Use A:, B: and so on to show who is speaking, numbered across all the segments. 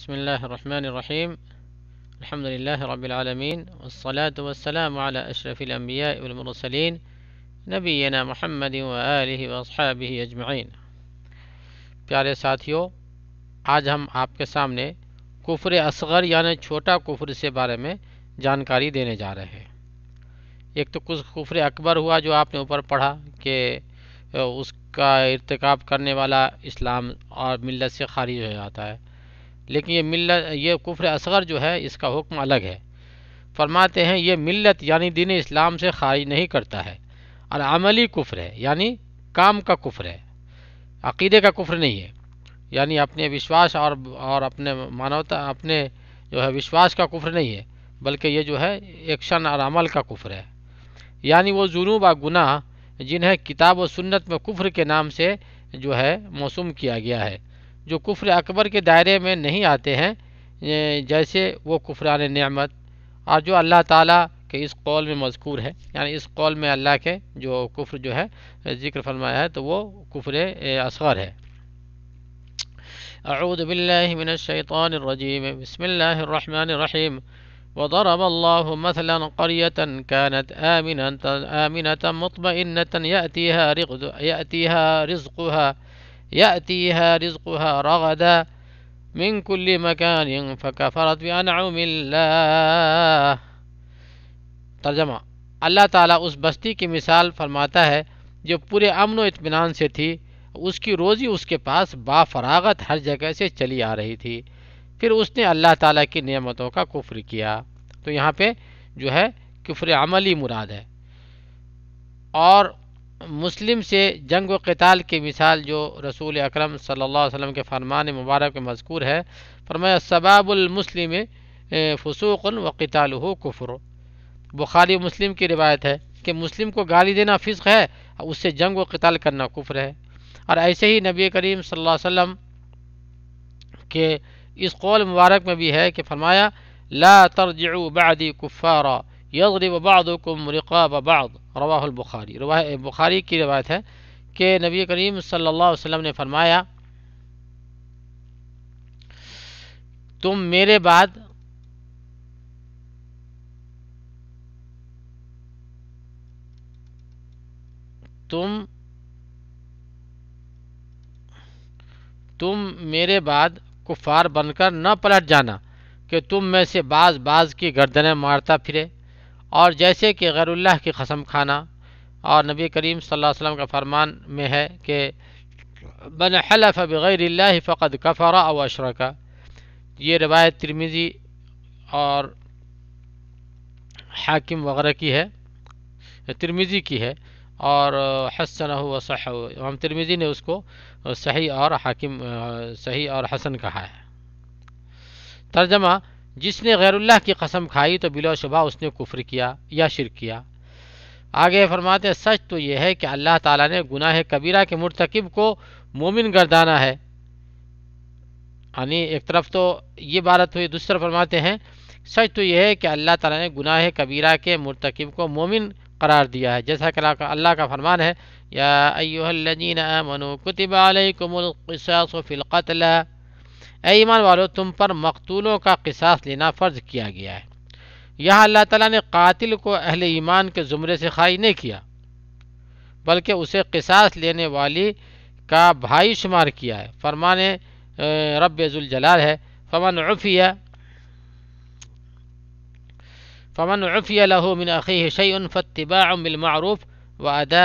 A: بسم اللہ الرحمن الرحیم الحمد للہ على أشرف الأنبياء والمرسلين نبينا محمد اجمعین پیارے ساتھیوں آج ہم آپ کے سامنے کفر اصغر یعنی چھوٹا کفر سے بارے میں جانکاری دینے جا رہے ہیں ایک تو کچھ کفر اکبر ہوا جو آپ نے اوپر پڑھا کہ اس کا ارتکاب کرنے والا اسلام اور ملت سے خارج ہو جاتا ہے لیکن یہ ملت یہ کفر اصغر جو ہے اس کا حکم الگ ہے فرماتے ہیں یہ ملت یعنی دین اسلام سے خارج نہیں کرتا ہے اور عملی کفر ہے یعنی کام کا کفر ہے عقیدے کا کفر نہیں ہے یعنی اپنے وشواس اور اور اپنے مانوتا اپنے جو ہے وشواس کا کفر نہیں ہے بلکہ یہ جو ہے ایکشن اور عمل کا کفر ہے یعنی وہ جنوب اور گناہ جنہیں کتاب و سنت میں کفر کے نام سے جو ہے موسوم کیا گیا ہے جو کفر اکبر کے دائرے میں نہیں آتے ہیں جیسے وہ کفران نعمت اور جو اللہ تعالیٰ کے اس قول میں مذکور ہے یعنی اس قول میں اللہ کے جو کفر جو ہے ذکر فرمایا ہے تو وہ کفر اصغر ہے اعوذ باللہ من الشیطان الرجیم بسم اللہ الرحمن الرحیم وضرب قرية كانت آمنة, آمنة مطمئنة يأتيها, رزقها يأتيها رزقها رغدا من كل مكان فكفرت بأنعم الله ترجمہ اللہ تعالیٰ اس بستی کی مثال فرماتا ہے جو پورے امن و اطمینان سے تھی اس کی روزی اس کے پاس با فراغت ہر جگہ سے چلی آ رہی تھی پھر اس نے اللہ تعالیٰ کی نعمتوں کا کفر کیا تو یہاں پہ جو ہے کفر عملی مراد ہے اور مسلم سے جنگ و قتال کی مثال جو رسول اکرم صلی اللہ علیہ وسلم کے فرمان مبارک میں مذکور ہے فرمایا سباب المسلم فسوق و قطال ہو کفر بخاری مسلم کی روایت ہے کہ مسلم کو گالی دینا فسق ہے اور اس سے جنگ و قتال کرنا کفر ہے اور ایسے ہی نبی کریم صلی اللہ علیہ وسلم کے اس قول مبارک میں بھی ہے کہ فرمایا لا ترجعوا بعدی کفارا یغرب غریب رقاب بعض رواہ روا الباری بخاری کی روایت ہے کہ نبی کریم صلی اللہ علیہ وسلم نے فرمایا تم میرے بعد تم تم میرے بعد کفار بن کر نہ پلٹ جانا کہ تم میں سے بعض بعض کی گردنیں مارتا پھرے اور جیسے کہ غیر اللہ کی قسم کھانا اور نبی کریم صلی اللہ علیہ وسلم کا فرمان میں ہے کہ بن حلف بغیر اللہ فقط کفرا او کا یہ روایت ترمیزی اور حاکم وغیرہ کی ہے ترمیزی کی ہے اور حسن و امام ترمیزی نے اس کو صحیح اور حاکم صحیح اور حسن کہا ہے ترجمہ جس نے غیر اللہ کی قسم کھائی تو بلا شبہ اس نے کفر کیا یا شرک کیا آگے فرماتے ہیں سچ تو یہ ہے کہ اللہ تعالیٰ نے گناہ کبیرہ کے مرتکب کو مومن گردانا ہے یعنی ایک طرف تو یہ بارت ہوئی دوسرا فرماتے ہیں سچ تو یہ ہے کہ اللہ تعالیٰ نے گناہ کبیرہ کے مرتکب کو مومن قرار دیا ہے جیسا کہ اللہ کا فرمان ہے یا ایوہ کتب علیکم القصاص فی القتلہ اے ایمان والو تم پر مقتولوں کا قصاص لینا فرض کیا گیا ہے یہاں اللہ تعالیٰ نے قاتل کو اہل ایمان کے زمرے سے خائی نہیں کیا بلکہ اسے قصاص لینے والی کا بھائی شمار کیا ہے فرمان رب ذوالجلال ہے فمن عفیہ فمن من الحمن شعیع فاتباع بالمعروف و ادا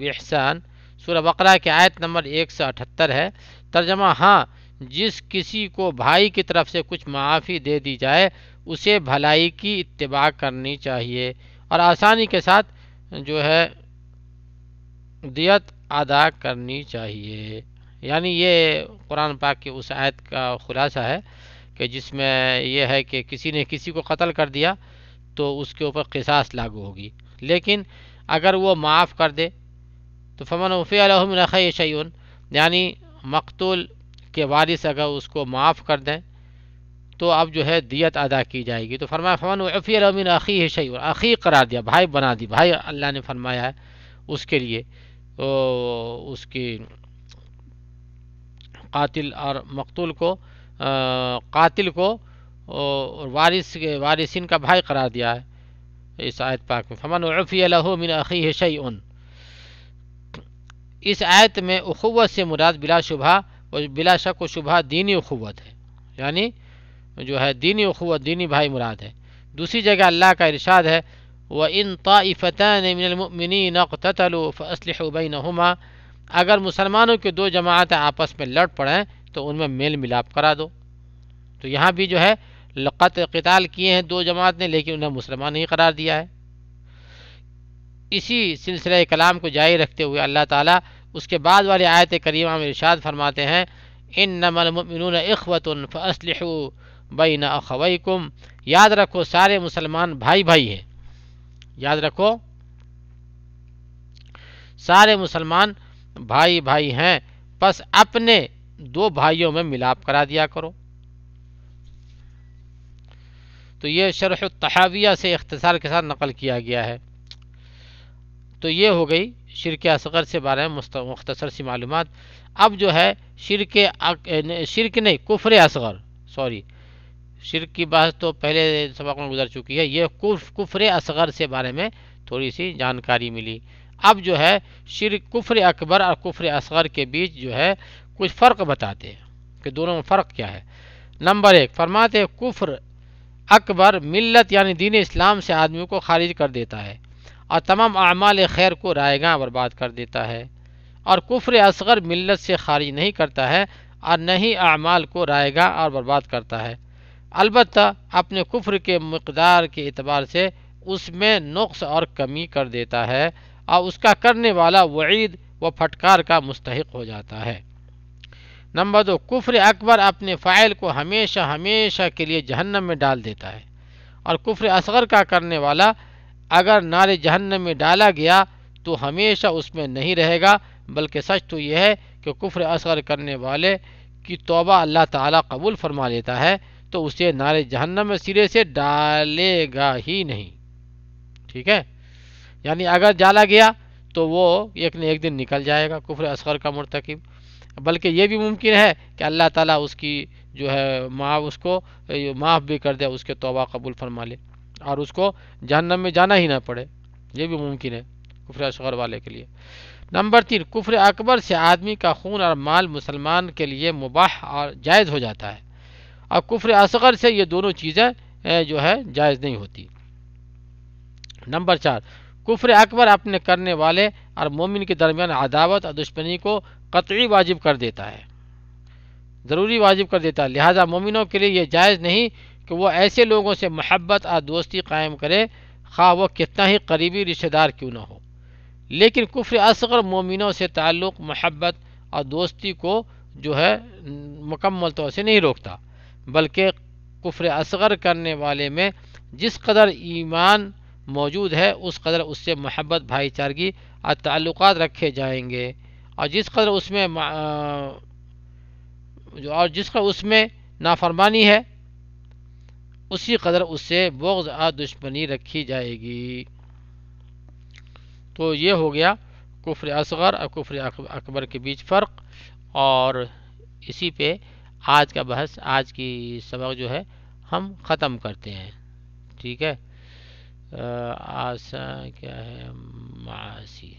A: بحسان سورہ بقرہ کے آیت نمبر ایک سو اٹھتر ہے ترجمہ ہاں جس کسی کو بھائی کی طرف سے کچھ معافی دے دی جائے اسے بھلائی کی اتباع کرنی چاہیے اور آسانی کے ساتھ جو ہے دیت ادا کرنی چاہیے یعنی یہ قرآن پاک کی اس آیت کا خلاصہ ہے کہ جس میں یہ ہے کہ کسی نے کسی کو قتل کر دیا تو اس کے اوپر قصاص لاگو ہوگی لیکن اگر وہ معاف کر دے تو فمن وفی علیہ شیون یعنی مقتول کہ وارث اگر اس کو معاف کر دیں تو اب جو ہے دیت ادا کی جائے گی تو فرمایا فمان و افی المن عقی شعیع عقی قرار دیا بھائی بنا دی بھائی اللہ نے فرمایا ہے اس کے لیے اس کی قاتل اور مقتول کو قاتل کو وارث کے وارثین کا بھائی قرار دیا ہے اس آیت پاک میں فمان و افیع المن عقی ہے شعیع اس آیت میں اخوت سے مراد بلا شبہ وہ بلا شک و شبہ دینی اخوت ہے یعنی جو ہے دینی اخوت دینی بھائی مراد ہے دوسری جگہ اللہ کا ارشاد ہے وہ ان من منی نقط الف اسلح بین اگر مسلمانوں کے دو جماعتیں آپس میں لڑ پڑیں تو ان میں میل ملاپ کرا دو تو یہاں بھی جو ہے لقت قطال کیے ہیں دو جماعت نے لیکن انہیں مسلمان ہی قرار دیا ہے اسی سلسلہ کلام کو جاری رکھتے ہوئے اللہ تعالیٰ اس کے بعد والی آیت کریمہ میں ارشاد فرماتے ہیں ان ممنون اخوت الف بین اخوم یاد رکھو سارے مسلمان بھائی بھائی ہیں یاد رکھو سارے مسلمان بھائی بھائی ہیں بس اپنے دو بھائیوں میں ملاپ کرا دیا کرو تو یہ شرح التحاویہ سے اختصار کے ساتھ نقل کیا گیا ہے تو یہ ہو گئی شرک اصغر سے بارے میں مختصر سی معلومات اب جو ہے شرک شرک نہیں کفر اصغر سوری شرک کی بات تو پہلے سبق میں گزر چکی ہے یہ کفر اصغر سے بارے میں تھوڑی سی جانکاری ملی اب جو ہے شرک کفر اکبر اور کفر اصغر کے بیچ جو ہے کچھ فرق بتاتے ہیں کہ دونوں میں فرق کیا ہے نمبر ایک فرماتے کفر اکبر ملت یعنی دین اسلام سے آدمی کو خارج کر دیتا ہے اور تمام اعمال خیر کو رائے گاں برباد کر دیتا ہے اور کفر اصغر ملت سے خارج نہیں کرتا ہے اور نہ ہی اعمال کو رائے گاں اور برباد کرتا ہے البتہ اپنے کفر کے مقدار کے اعتبار سے اس میں نقص اور کمی کر دیتا ہے اور اس کا کرنے والا وعید و پھٹکار کا مستحق ہو جاتا ہے نمبر دو کفر اکبر اپنے فائل کو ہمیشہ ہمیشہ کے لیے جہنم میں ڈال دیتا ہے اور کفر اصغر کا کرنے والا اگر نار جہنم میں ڈالا گیا تو ہمیشہ اس میں نہیں رہے گا بلکہ سچ تو یہ ہے کہ کفر اثر کرنے والے کی توبہ اللہ تعالیٰ قبول فرما لیتا ہے تو اسے نار جہنم میں سرے سے ڈالے گا ہی نہیں ٹھیک ہے یعنی اگر جالا گیا تو وہ ایک نہ ایک دن نکل جائے گا کفر اصغر کا مرتکب بلکہ یہ بھی ممکن ہے کہ اللہ تعالیٰ اس کی جو ہے معاف اس کو معاف بھی کر دے اس کے توبہ قبول فرما لے اور اس کو جہنم میں جانا ہی نہ پڑے یہ بھی ممکن ہے کفر اصغر والے کے لیے نمبر تین کفر اکبر سے آدمی کا خون اور مال مسلمان کے لیے مباح اور جائز ہو جاتا ہے اور کفر اصغر سے یہ دونوں چیزیں جو ہے جائز نہیں ہوتی نمبر چار کفر اکبر اپنے کرنے والے اور مومن کے درمیان عداوت اور دشمنی کو قطعی واجب کر دیتا ہے ضروری واجب کر دیتا ہے لہذا مومنوں کے لیے یہ جائز نہیں کہ وہ ایسے لوگوں سے محبت اور دوستی قائم کرے خواہ وہ کتنا ہی قریبی رشتہ دار کیوں نہ ہو لیکن کفر اصغر مومنوں سے تعلق محبت اور دوستی کو جو ہے مکمل طور سے نہیں روکتا بلکہ کفر اصغر کرنے والے میں جس قدر ایمان موجود ہے اس قدر اس سے محبت بھائی چارگی اور تعلقات رکھے جائیں گے اور جس قدر اس میں اور جس اس میں نافرمانی ہے اسی قدر اس سے بغض آ دشمنی رکھی جائے گی تو یہ ہو گیا کفر اصغر اور کفر اکبر کے بیچ فرق اور اسی پہ آج کا بحث آج کی سبق جو ہے ہم ختم کرتے ہیں ٹھیک ہے آسا کیا ہے معاشی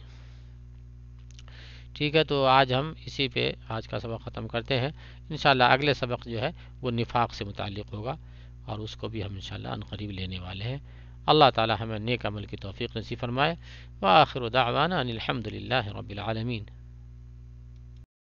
A: ٹھیک ہے تو آج ہم اسی پہ آج کا سبق ختم کرتے ہیں انشاءاللہ اگلے سبق جو ہے وہ نفاق سے متعلق ہوگا اور اس کو بھی ہم انشاءاللہ ان قریب لینے والے ہیں اللہ تعالی ہمیں نیک عمل کی توفیق نصیب فرمائے وآخر دعوانا ان الحمد للہ رب العالمین